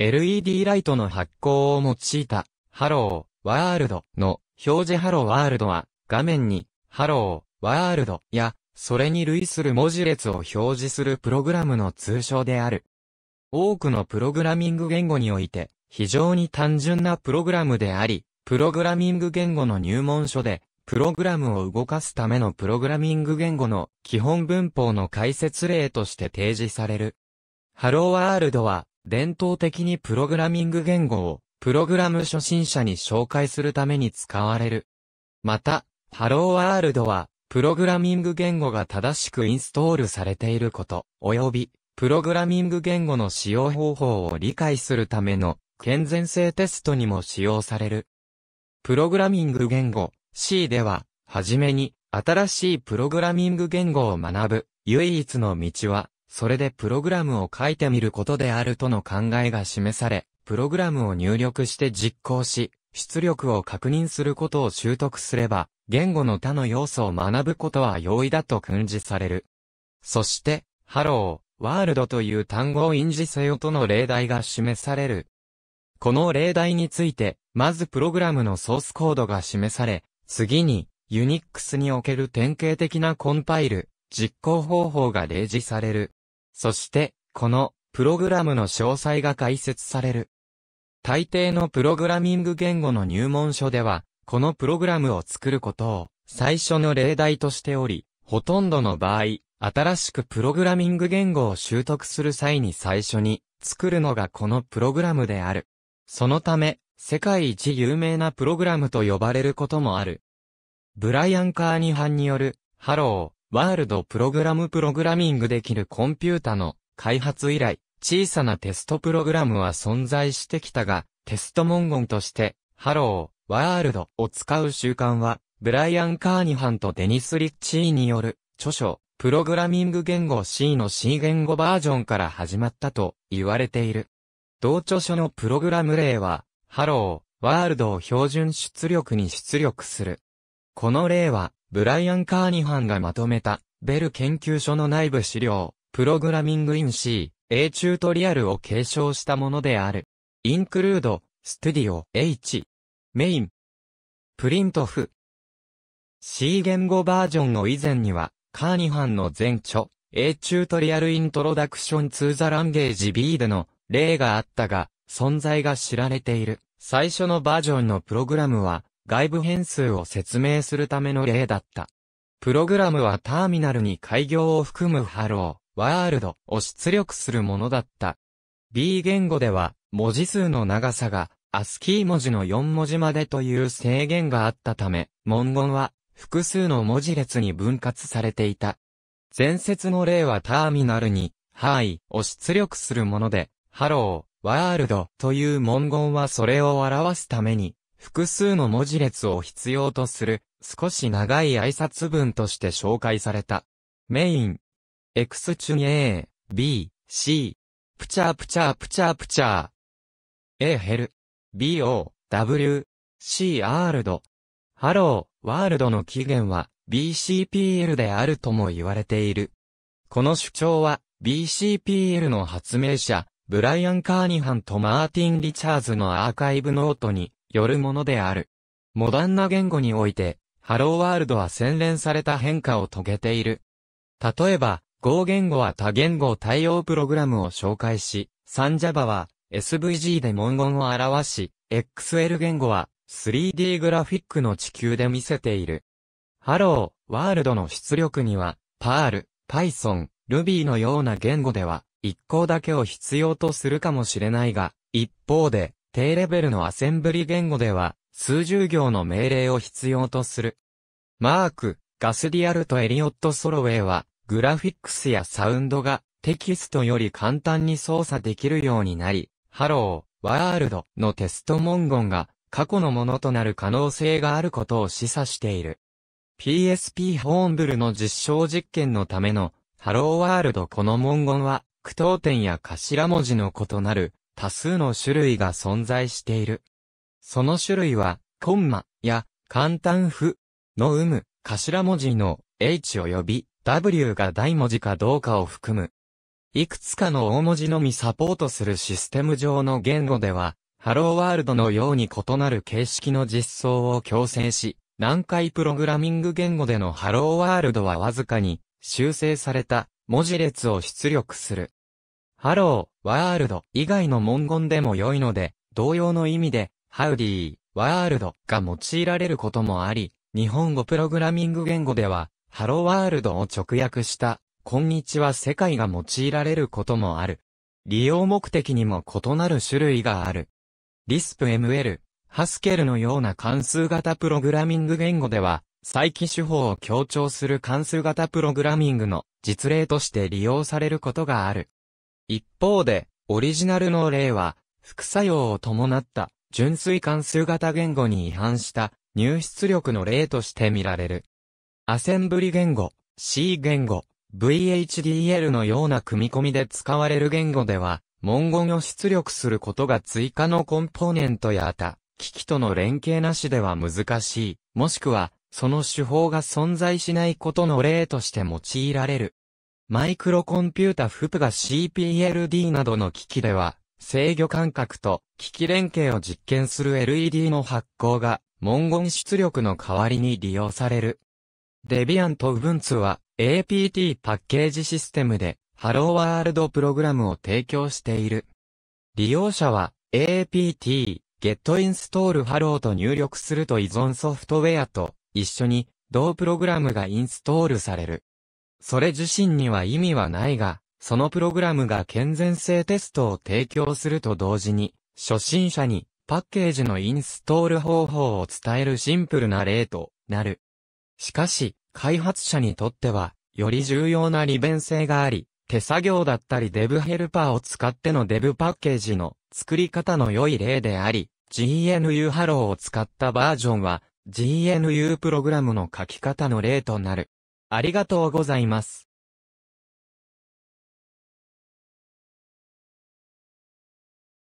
LED ライトの発光を用いた、ハロー、ワールドの表示ハローワールドは、画面に、ハロー、ワールドや、それに類する文字列を表示するプログラムの通称である。多くのプログラミング言語において、非常に単純なプログラムであり、プログラミング言語の入門書で、プログラムを動かすためのプログラミング言語の基本文法の解説例として提示される。ハローワールドは、伝統的にプログラミング言語を、プログラム初心者に紹介するために使われる。また、ハローワールドは、プログラミング言語が正しくインストールされていること、及び、プログラミング言語の使用方法を理解するための健全性テストにも使用される。プログラミング言語 C では、はじめに新しいプログラミング言語を学ぶ唯一の道はそれでプログラムを書いてみることであるとの考えが示され、プログラムを入力して実行し、出力を確認することを習得すれば、言語の他の要素を学ぶことは容易だと訓示される。そして、ハロー、ワールドという単語を印字せよとの例題が示される。この例題について、まずプログラムのソースコードが示され、次に、ユニックスにおける典型的なコンパイル、実行方法が例示される。そして、この、プログラムの詳細が解説される。大抵のプログラミング言語の入門書では、このプログラムを作ることを、最初の例題としており、ほとんどの場合、新しくプログラミング言語を習得する際に最初に、作るのがこのプログラムである。そのため、世界一有名なプログラムと呼ばれることもある。ブライアン・カーニハンによる、ハロー、ワールドプログラムプログラミングできるコンピュータの開発以来、小さなテストプログラムは存在してきたが、テスト文言として、ハロー、ワールドを使う習慣は、ブライアン・カーニハンとデニス・リッチーによる、著書、プログラミング言語 C の C 言語バージョンから始まったと言われている。同著書のプログラム例は、ハロー、ワールドを標準出力に出力する。この例は、ブライアン・カーニハンがまとめた、ベル研究所の内部資料、プログラミング・イン・シー、A チュートリアルを継承したものである。インクルード、ステュディオ、H、メイン、プリントフ。C 言語バージョンの以前には、カーニハンの前著、A チュートリアルイントロダクションツーザランゲージ B での例があったが、存在が知られている。最初のバージョンのプログラムは、外部変数を説明するための例だった。プログラムはターミナルに開業を含むハロー、ワールドを出力するものだった。B 言語では、文字数の長さが、アスキー文字の4文字までという制限があったため、文言は、複数の文字列に分割されていた。前説の例はターミナルに、はい、を出力するもので、ハロー、ワールドという文言はそれを表すために、複数の文字列を必要とする、少し長い挨拶文として紹介された。メイン、エクスチュニ A、B、C、プチャープチャープチャープチャー。A ヘル、B O、W、C R ド。ハロー、ワールドの起源は BCPL であるとも言われている。この主張は BCPL の発明者、ブライアン・カーニハンとマーティン・リチャーズのアーカイブノートによるものである。モダンな言語において、ハローワールドは洗練された変化を遂げている。例えば、Go 言語は多言語対応プログラムを紹介し、サ j a v a は SVG で文言を表し、XL 言語は 3D グラフィックの地球で見せている。ハロー、ワールドの出力には、p a r l Python、Ruby のような言語では、一行だけを必要とするかもしれないが、一方で、低レベルのアセンブリ言語では、数十行の命令を必要とする。マーク、ガスディアルとエリオット・ソロウェイは、グラフィックスやサウンドがテキストより簡単に操作できるようになり、ハロー、ワールドのテスト文言が過去のものとなる可能性があることを示唆している。PSP ホーンブルの実証実験のためのハローワールドこの文言は、句読点や頭文字の異なる多数の種類が存在している。その種類は、コンマや簡単符の有無、頭文字の H 及び W が大文字かどうかを含む。いくつかの大文字のみサポートするシステム上の言語では、ハローワールドのように異なる形式の実装を強制し、難解プログラミング言語でのハローワールドはわずかに修正された文字列を出力する。ハロー、ワールド以外の文言でも良いので、同様の意味で、ハウディー、ワールドが用いられることもあり、日本語プログラミング言語では、ハローワールドを直訳した、こんにちは世界が用いられることもある。利用目的にも異なる種類がある。LispML、ハスケルのような関数型プログラミング言語では、再起手法を強調する関数型プログラミングの実例として利用されることがある。一方で、オリジナルの例は、副作用を伴った純粋関数型言語に違反した入出力の例として見られる。アセンブリ言語、C 言語、VHDL のような組み込みで使われる言語では、文言を出力することが追加のコンポーネントやた、機器との連携なしでは難しい、もしくは、その手法が存在しないことの例として用いられる。マイクロコンピュータフプが CPLD などの機器では、制御感覚と機器連携を実験する LED の発光が文言出力の代わりに利用される。デビアンとウブンツは APT パッケージシステムでハローワールドプログラムを提供している。利用者は APT、Get Install Hello と入力すると依存ソフトウェアと一緒に同プログラムがインストールされる。それ自身には意味はないが、そのプログラムが健全性テストを提供すると同時に、初心者にパッケージのインストール方法を伝えるシンプルな例となる。しかし、開発者にとっては、より重要な利便性があり、手作業だったりデブヘルパーを使ってのデブパッケージの作り方の良い例であり、GNU ハローを使ったバージョンは、GNU プログラムの書き方の例となる。ありがとうございます。